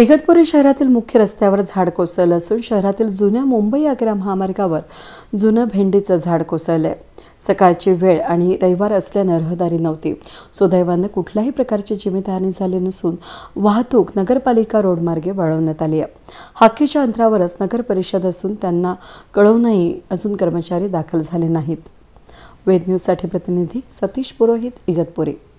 इगतपुरी शहरातील मुख्य रस्त्यावर झाड कोसळलं असून शहरातील जुन्या मुंबई आग्रा महामार्गावर जुनं भेंडीचं झाड कोसळलंय सकाळची वेळ आणि रविवार असल्यानं रहदारी नव्हती सुदैवानं कुठल्याही प्रकारची जिम्मेदारी झाली नसून वाहतूक नगरपालिका रोडमार्गे वळवण्यात आली आहे हाकीच्या अंतरावरच नगर परिषद असून त्यांना कळवूनही अजून कर्मचारी दाखल झाले नाहीत वेद न्यूजसाठी प्रतिनिधी सतीश पुरोहित इगतपुरी